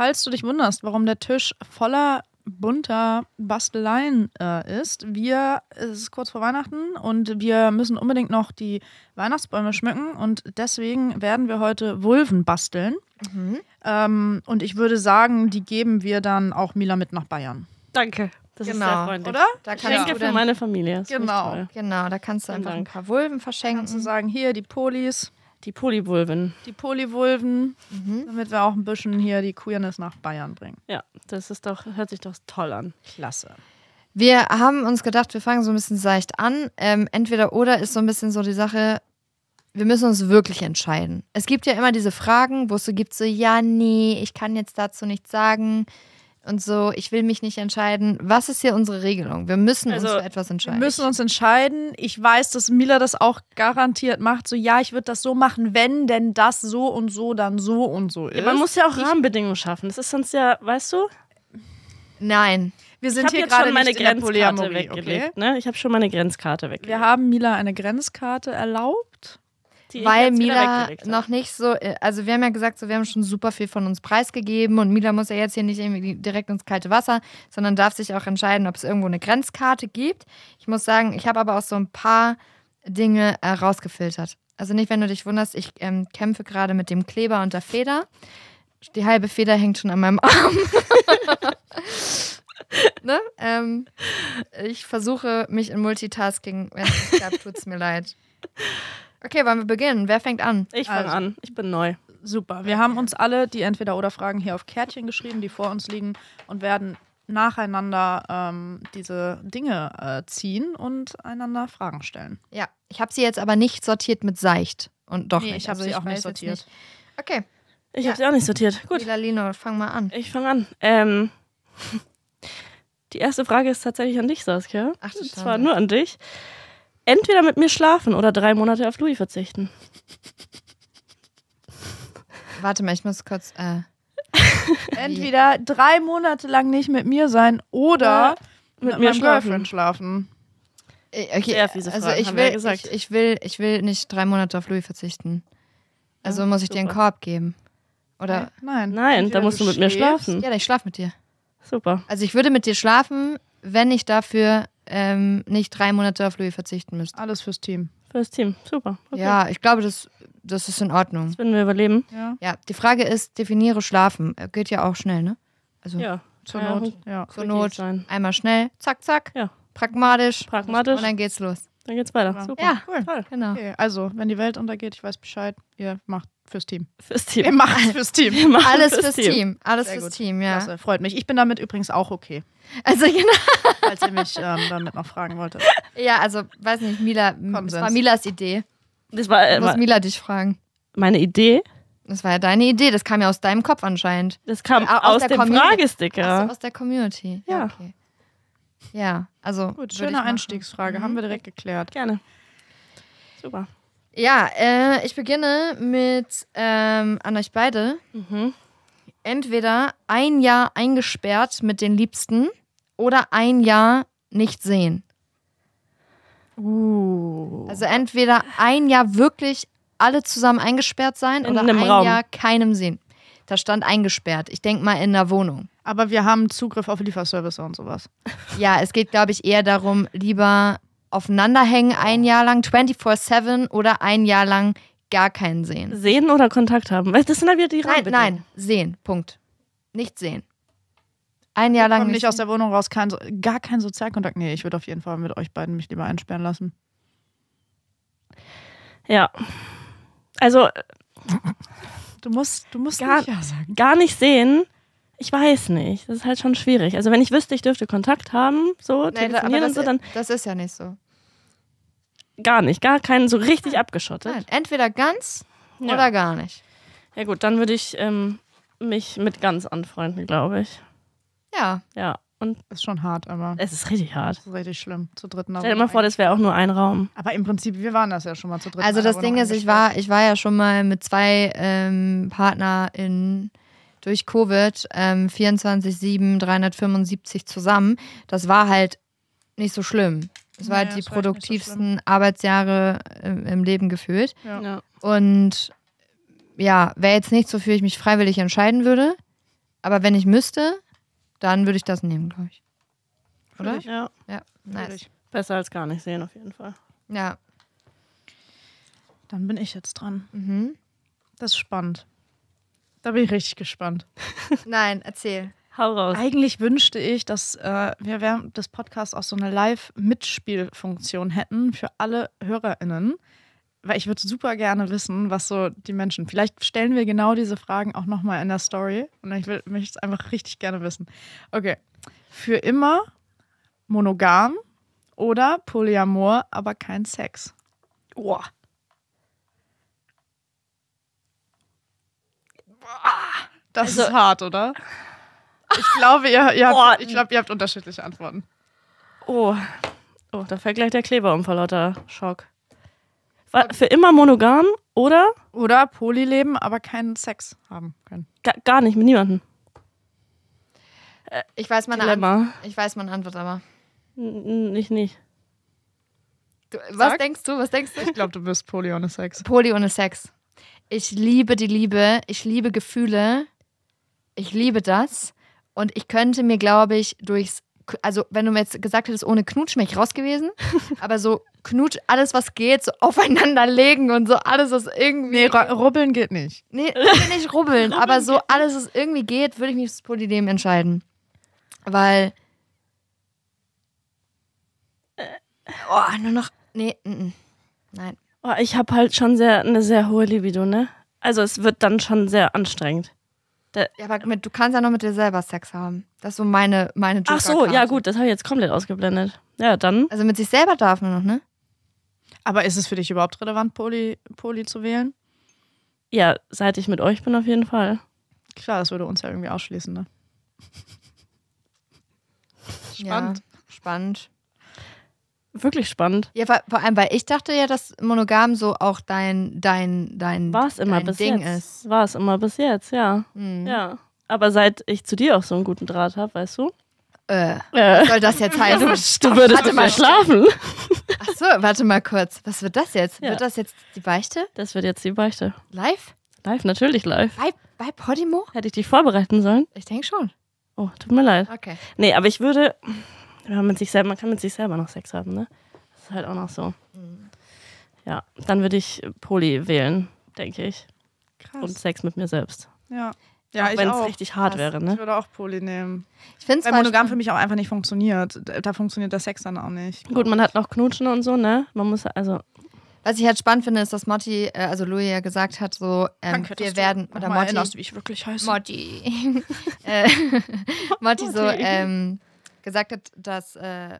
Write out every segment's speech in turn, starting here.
falls du dich wunderst, warum der Tisch voller bunter Basteleien äh, ist. Wir, es ist kurz vor Weihnachten und wir müssen unbedingt noch die Weihnachtsbäume schmücken und deswegen werden wir heute Wulven basteln. Mhm. Ähm, und ich würde sagen, die geben wir dann auch Mila mit nach Bayern. Danke. Das genau. ist sehr freundlich. Oder? Da Schenke du für meine Familie. genau. Genau, da kannst du einfach ein paar Wulven verschenken. und sagen, hier die Polis. Die Polyvulven. Die Polyvulven, mhm. damit wir auch ein bisschen hier die Queerness nach Bayern bringen. Ja, das ist doch, hört sich doch toll an. Klasse. Wir haben uns gedacht, wir fangen so ein bisschen seicht an. Ähm, entweder oder ist so ein bisschen so die Sache, wir müssen uns wirklich entscheiden. Es gibt ja immer diese Fragen, wo es so gibt, so, ja, nee, ich kann jetzt dazu nichts sagen und so, ich will mich nicht entscheiden. Was ist hier unsere Regelung? Wir müssen also, uns für etwas entscheiden. Wir müssen uns entscheiden. Ich weiß, dass Mila das auch garantiert macht. So, ja, ich würde das so machen, wenn denn das so und so dann so und so ist. Ja, man muss ja auch Rahmenbedingungen schaffen. Das ist sonst ja, weißt du? Nein. Wir sind ich hier gerade meine Grenzkarte weggelegt. Okay? Ne? Ich habe schon meine Grenzkarte weggelegt. Wir haben Mila eine Grenzkarte erlaubt. Die weil Mila noch nicht so, äh, also wir haben ja gesagt, so, wir haben schon super viel von uns preisgegeben und Mila muss ja jetzt hier nicht irgendwie direkt ins kalte Wasser, sondern darf sich auch entscheiden, ob es irgendwo eine Grenzkarte gibt. Ich muss sagen, ich habe aber auch so ein paar Dinge äh, rausgefiltert. Also nicht, wenn du dich wunderst, ich ähm, kämpfe gerade mit dem Kleber und der Feder. Die halbe Feder hängt schon an meinem Arm. ne? ähm, ich versuche mich in Multitasking, wenn es klappt, tut es mir leid. Okay, wollen wir beginnen? Wer fängt an? Ich fange also. an. Ich bin neu. Super. Wir haben uns alle die Entweder-Oder-Fragen hier auf Kärtchen geschrieben, die vor uns liegen und werden nacheinander ähm, diese Dinge äh, ziehen und einander Fragen stellen. Ja, ich habe sie jetzt aber nicht sortiert mit seicht. Und doch nee, nicht. ich habe also sie auch nicht sortiert. Nicht. Okay. Ich ja. habe sie auch nicht sortiert. Gut. Lalino, fang mal an. Ich fange an. Ähm, die erste Frage ist tatsächlich an dich, Saskia. Ach, das Und zwar nur an dich entweder mit mir schlafen oder drei Monate auf Louis verzichten. Warte mal, ich muss kurz. Äh. Entweder drei Monate lang nicht mit mir sein oder, oder mit, mit mir meinem Girlfriend schlafen. Äh, okay, Sehr fiese also ich will, ja ich, ich, will, ich will nicht drei Monate auf Louis verzichten. Also ja, muss ich super. dir einen Korb geben. Oder? Nein. Nein, da musst du mit schläfst. mir schlafen. Ja, ich schlaf mit dir. Super. Also ich würde mit dir schlafen, wenn ich dafür ähm, nicht drei Monate auf Louis verzichten müsst. Alles fürs Team. Fürs Team, super. Okay. Ja, ich glaube, das, das ist in Ordnung. Das würden wir überleben. Ja. ja, die Frage ist, definiere Schlafen. Äh, geht ja auch schnell, ne? Also ja. zur ja, Not. Ja. Zur Not. Sein. Einmal schnell, zack, zack. Ja. Pragmatisch. Pragmatisch. Und dann geht's los. Dann geht's weiter. Ja. Super. Ja, cool. Toll. Genau. Okay. Also, wenn die Welt untergeht, ich weiß Bescheid, ihr macht Fürs Team. Fürs Team. Wir machen es fürs Team. Alles fürs, fürs Team. Team. Alles Sehr fürs gut. Team, ja. Klasse, freut mich. Ich bin damit übrigens auch okay. Also genau. Als ihr mich ähm, damit noch fragen wolltet. Ja, also weiß nicht, Mila, Konsens. das war Milas Idee. Das war äh, Muss Mila dich fragen. Meine Idee? Das war ja deine Idee. Das kam ja aus deinem Kopf anscheinend. Das kam ja, äh, aus, aus dem Community. Fragesticker. Aus, aus der Community. Ja. Ja, okay. ja also. Gut, schöne Einstiegsfrage. Mhm. Haben wir mhm. direkt geklärt. Gerne. Super. Ja, äh, ich beginne mit ähm, an euch beide. Mhm. Entweder ein Jahr eingesperrt mit den Liebsten oder ein Jahr nicht sehen. Uh. Also entweder ein Jahr wirklich alle zusammen eingesperrt sein in oder ein Raum. Jahr keinem sehen. Da stand eingesperrt. Ich denke mal in der Wohnung. Aber wir haben Zugriff auf Lieferservice und sowas. Ja, es geht, glaube ich, eher darum, lieber aufeinanderhängen ein Jahr lang 24-7 oder ein Jahr lang gar keinen sehen. Sehen oder Kontakt haben? Das sind dann wieder die Nein, nein, sehen, Punkt. Nicht sehen. Ein Jahr lang. Nicht, nicht aus der Wohnung raus, kein, gar keinen Sozialkontakt. Nee, ich würde auf jeden Fall mit euch beiden mich lieber einsperren lassen. Ja. Also. Du musst, du musst gar, nicht ja sagen. gar nicht sehen ich weiß nicht. Das ist halt schon schwierig. Also wenn ich wüsste, ich dürfte Kontakt haben, so nee, telefonieren das, und so, dann. Das ist ja nicht so. Gar nicht, gar keinen so richtig Nein. abgeschottet. Nein. Entweder ganz ja. oder gar nicht. Ja gut, dann würde ich ähm, mich mit ganz anfreunden, glaube ich. Ja. Ja. Und ist schon hart, aber. Es ist richtig hart. Ist richtig schlimm. Zu dritten Stell dir mal vor, das wäre auch nur ein Raum. Aber im Prinzip, wir waren das ja schon mal zu dritten. Also das Ding ist, ich war, ich war ja schon mal mit zwei ähm, PartnerInnen durch Covid ähm, 24-7, 375 zusammen. Das war halt nicht so schlimm. Das war naja, halt die produktivsten so Arbeitsjahre im, äh, im, Leben gefühlt. Ja. Ja. Und ja, wäre jetzt nichts, wofür ich mich freiwillig entscheiden würde. Aber wenn ich müsste, dann würde ich das nehmen, glaube ich. Oder? Ich, ja. ja. Nice. Ich besser als gar nicht sehen, auf jeden Fall. Ja. Dann bin ich jetzt dran. Mhm. Das ist spannend. Da bin ich richtig gespannt. Nein, erzähl. Hau raus. Eigentlich wünschte ich, dass äh, wir während des Podcasts auch so eine Live-Mitspielfunktion hätten für alle HörerInnen. Weil ich würde super gerne wissen, was so die Menschen. Vielleicht stellen wir genau diese Fragen auch nochmal in der Story. Und ich will mich einfach richtig gerne wissen. Okay. Für immer monogam oder Polyamor, aber kein Sex. Boah. Das also, ist hart, oder? Ich glaube, ihr, ihr, habt, ich glaub, ihr habt unterschiedliche Antworten. Oh. Oh, da fällt gleich der Kleber um vor lauter Schock. Für immer monogam oder? Oder Polyleben, aber keinen Sex haben können. Gar, gar nicht, mit niemandem. Äh, ich weiß meine Dilemma. Antwort. Ich weiß meine Antwort, aber. N ich nicht. Du, was denkst du? Was denkst du? Ich glaube, du bist Poly ohne Sex. Poly ohne Sex. Ich liebe die Liebe, ich liebe Gefühle, ich liebe das. Und ich könnte mir, glaube ich, durchs, also wenn du mir jetzt gesagt hättest, ohne Knutsch wäre ich raus gewesen, aber so Knutsch, alles was geht, so aufeinander legen und so alles, was irgendwie. Nee, rubbeln geht nicht. Nee, nicht rubbeln, aber so alles, was irgendwie geht, würde ich mich fürs Polydem entscheiden. Weil. Äh. Oh, nur noch. Nee, n -n. nein. Oh, ich habe halt schon sehr eine sehr hohe Libido, ne? Also es wird dann schon sehr anstrengend. Da ja, aber mit, du kannst ja noch mit dir selber Sex haben. Das ist so meine meine Joker Ach so, ja gut, das habe ich jetzt komplett ausgeblendet. Ja, dann. Also mit sich selber darf man noch, ne? Aber ist es für dich überhaupt relevant, Poli, Poli zu wählen? Ja, seit ich mit euch bin auf jeden Fall. Klar, das würde uns ja irgendwie ausschließen, ne? Spannend. Ja, spannend wirklich spannend. Ja, vor, vor allem, weil ich dachte ja, dass monogam so auch dein, dein, dein, War's immer dein bis Ding jetzt. ist. War es immer bis jetzt, ja. Mhm. Ja. Aber seit ich zu dir auch so einen guten Draht habe, weißt du? Äh, äh. soll das jetzt heißen? Du, du würdest warte mal schlafen. Ach so, warte mal kurz. Was wird das jetzt? Ja. Wird das jetzt die Beichte? Das wird jetzt die Beichte. Live? Live, natürlich live. Bei, bei Podimo? Hätte ich dich vorbereiten sollen? Ich denke schon. Oh, tut mir leid. Okay. Nee, aber ich würde, wenn man, sich selber, man kann mit sich selber noch Sex haben, ne? Das ist halt auch noch so. Mhm. Ja, dann würde ich Poli wählen, denke ich. Krass. Und Sex mit mir selbst. Ja. Ja, auch wenn es richtig hart Krass. wäre, ne? Ich würde auch Poli nehmen. Ich finde Weil monogam für mich auch einfach nicht funktioniert. Da funktioniert der Sex dann auch nicht. Gut, man hat noch Knutschen und so, ne? Man muss also was ich halt spannend finde, ist, dass Motti, äh, also Louis ja gesagt hat, so, ähm, wir werden, oder Motti, erinnerst, wie ich wirklich heiße. Motti. Äh, Motti so, ähm, gesagt hat, dass äh,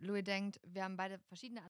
Louis denkt, wir haben beide verschiedene